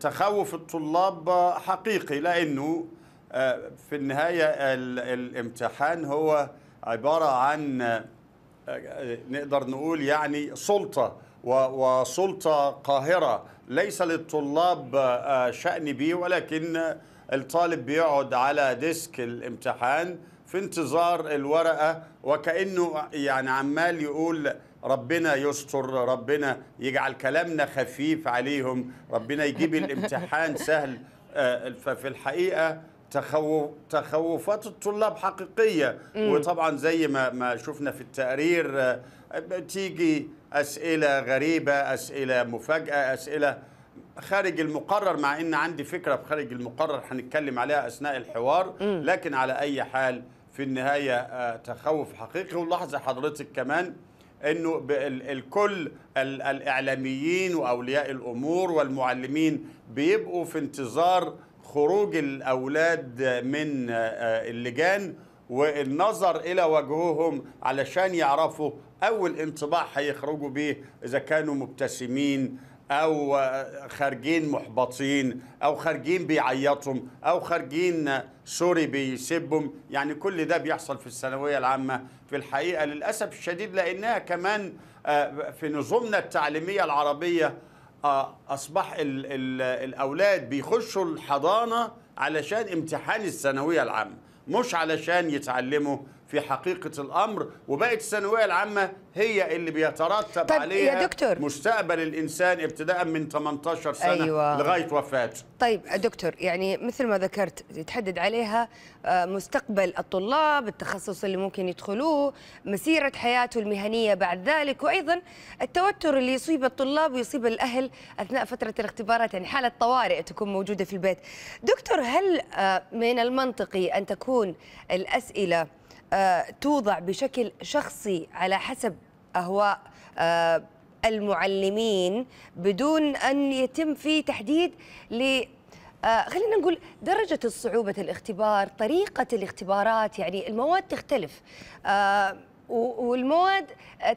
تخوف الطلاب حقيقي لأنه آه، في النهاية الامتحان هو عبارة عن آه، نقدر نقول يعني سلطة وسلطة قاهرة ليس للطلاب آه، شأن به ولكن الطالب بيقعد على ديسك الامتحان في انتظار الورقة وكأنه يعني عمال يقول ربنا يستر ربنا يجعل كلامنا خفيف عليهم ربنا يجيب الامتحان سهل آه، آه، ففي الحقيقة تخوف تخوفات الطلاب حقيقية وطبعا زي ما ما شفنا في التقرير آه، تيجي أسئلة غريبة أسئلة مفاجأة أسئلة خارج المقرر مع ان عندي فكره خارج المقرر هنتكلم عليها اثناء الحوار لكن على اي حال في النهايه تخوف حقيقي ولحظة حضرتك كمان انه الكل الاعلاميين واولياء الامور والمعلمين بيبقوا في انتظار خروج الاولاد من آه، اللجان والنظر الى وجوههم علشان يعرفوا اول انطباع هيخرجوا بيه اذا كانوا مبتسمين او خارجين محبطين او خارجين بيعيطهم او خارجين سوري بيسبهم يعني كل ده بيحصل في الثانويه العامه في الحقيقه للاسف الشديد لانها كمان آه، في نظمنا التعليميه العربيه آه، اصبح الاولاد بيخشوا الحضانه علشان امتحان الثانويه العامه مش علشان يتعلموا في حقيقة الأمر وبقت الثانوية العامة هي اللي بيترتب طيب عليها يا دكتور مستقبل الإنسان ابتداء من 18 سنة أيوة. لغاية وفاته طيب دكتور يعني مثل ما ذكرت يتحدد عليها آه، مستقبل الطلاب التخصص اللي ممكن يدخلوه مسيرة حياته المهنية بعد ذلك وأيضا التوتر اللي يصيب الطلاب ويصيب الأهل أثناء فترة الاختبارات يعني حالة طوارئ تكون موجودة في البيت دكتور هل آه، من المنطقي أن تكون الأسئلة آه، توضع بشكل شخصي على حسب أهواء آه، المعلمين بدون أن يتم في تحديد ل آه، خلينا نقول درجة الصعوبة الاختبار طريقة الاختبارات يعني المواد تختلف والمواد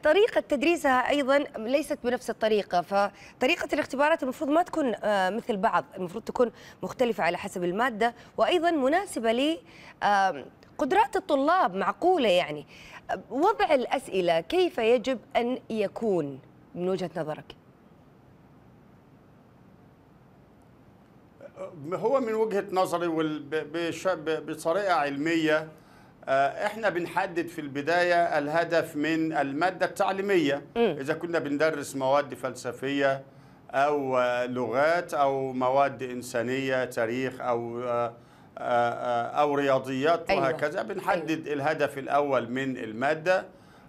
طريقة تدريسها أيضا ليست بنفس الطريقة فطريقة الاختبارات المفروض ما تكون مثل بعض المفروض تكون مختلفة على حسب المادة وأيضا مناسبة قدرات الطلاب معقولة يعني وضع الأسئلة كيف يجب أن يكون من وجهة نظرك؟ هو من وجهة نظري بطريقة علمية آه، احنا بنحدد في البداية الهدف من المادة التعليمية إذا كنا بندرس مواد فلسفية أو آه، لغات أو مواد إنسانية تاريخ أو آه، او رياضيات أيوة. وهكذا أيوة. بنحدد أيوة. الهدف الاول من الماده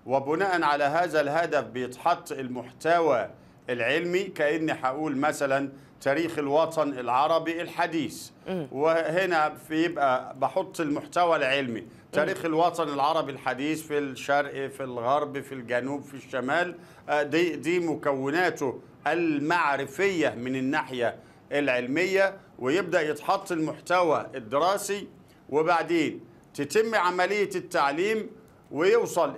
وبناء على هذا الهدف بيتحط المحتوى العلمي كاني هقول مثلا تاريخ الوطن العربي الحديث م. وهنا بيبقى بحط المحتوى العلمي تاريخ الوطن العربي الحديث في الشرق في الغرب في الجنوب في الشمال آه، دي دي مكوناته المعرفيه من الناحيه العلميه ويبدأ يتحط المحتوى الدراسي وبعدين تتم عملية التعليم ويوصل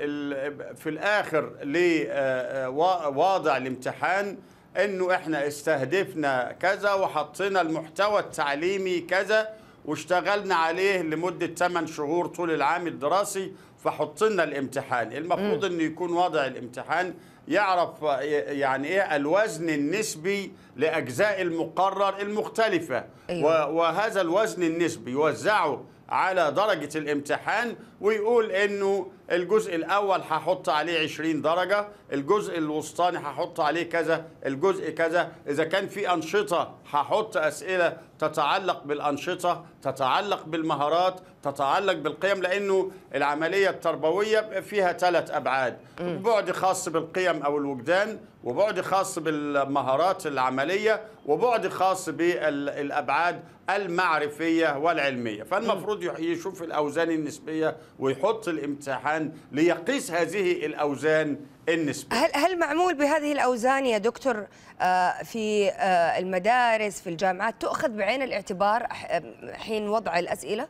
في الآخر لواضع آه، آه، الامتحان انه احنا استهدفنا كذا وحطينا المحتوى التعليمي كذا واشتغلنا عليه لمدة 8 شهور طول العام الدراسي فحط لنا الامتحان المفروض انه يكون وضع الامتحان يعرف يعني ايه الوزن النسبي لاجزاء المقرر المختلفه أيوة. وهذا الوزن النسبي يوزعه على درجه الامتحان ويقول انه الجزء الاول هحط عليه 20 درجه الجزء الوسطاني هحط عليه كذا الجزء كذا اذا كان في انشطه هحط اسئله تتعلق بالانشطه تتعلق بالمهارات تتعلق بالقيم لانه العمليه التربويه فيها ثلاث ابعاد بعد خاص بالقيم او الوجدان وبعد خاص بالمهارات العمليه وبعد خاص بالابعاد المعرفيه والعلميه فالمفروض يشوف الاوزان النسبيه ويحط الامتحان الامتحان ليقيس هذه الاوزان النسبية هل هل معمول بهذه الاوزان يا دكتور آه، في آه، المدارس في الجامعات تؤخذ بعين الاعتبار حين وضع الاسئله؟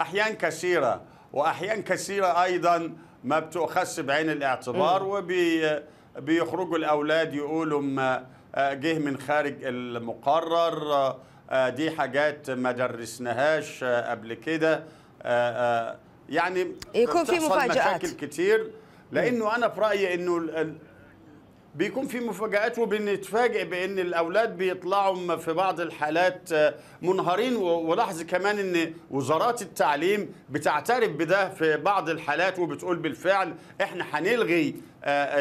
احيان كثيره واحيان كثيره ايضا ما بتؤخذش بعين الاعتبار وبيخرجوا الاولاد يقولوا آه، جه من خارج المقرر آه، دي حاجات ما درسناهاش آه، قبل كده آه، يعني يكون في مفاجآت مشاكل كتير لانه انا في رايي انه بيكون في مفاجآت وبنتفاجئ بان الاولاد بيطلعوا في بعض الحالات منهارين ولاحظ كمان ان وزارات التعليم بتعترف بده في بعض الحالات وبتقول بالفعل احنا هنلغي آه،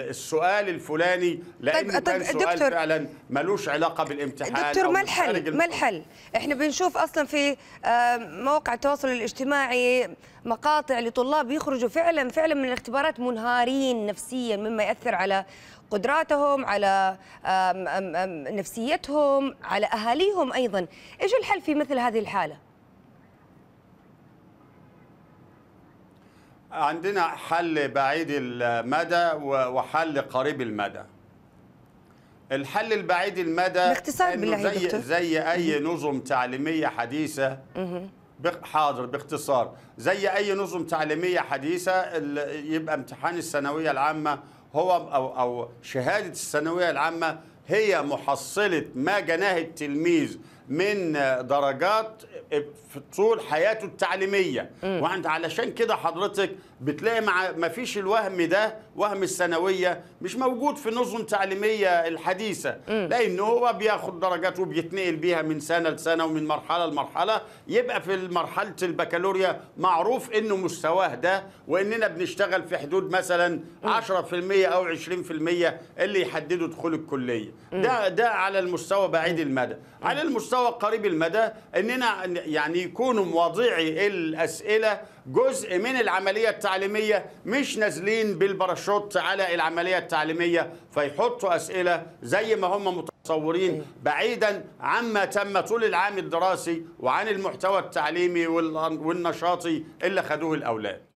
السؤال الفلاني لانه طيب،, طيب كان سؤال دكتور فعلا ملوش علاقه بالامتحان دكتور ما الحل ما الحل احنا بنشوف اصلا في آه، مواقع التواصل الاجتماعي مقاطع لطلاب يخرجوا فعلا فعلا من الاختبارات منهارين نفسيا مما ياثر على قدراتهم على نفسيتهم على اهاليهم ايضا ايش الحل في مثل هذه الحاله عندنا حل بعيد المدى وحل قريب المدى الحل البعيد المدى باختصار بالله زي, دكتور. زي اي نظم تعليميه حديثه حاضر باختصار زي اي نظم تعليميه حديثه يبقى امتحان الثانويه العامه هو او او شهاده الثانويه العامه هي محصله ما جناه التلميذ من درجات في طول حياته التعليميه وانت علشان كده حضرتك بتلاقي مع ما فيش الوهم ده وهم الثانويه مش موجود في نظم تعليميه الحديثه لان هو بياخد درجات وبيتنقل بيها من سنه لسنه ومن مرحله لمرحله يبقى في مرحله البكالوريا معروف انه مستواه ده واننا بنشتغل في حدود مثلا 10% او 20% اللي يحددوا دخول الكليه ده ده على المستوى بعيد المدى على المستوى مستوى قريب المدى اننا يعني يكون مواضيع الاسئله جزء من العمليه التعليميه مش نازلين بالباراشوت على العمليه التعليميه فيحطوا اسئله زي ما هم متصورين إيه. بعيدا عما تم طول العام الدراسي وعن المحتوى التعليمي والنشاطي اللي خدوه الاولاد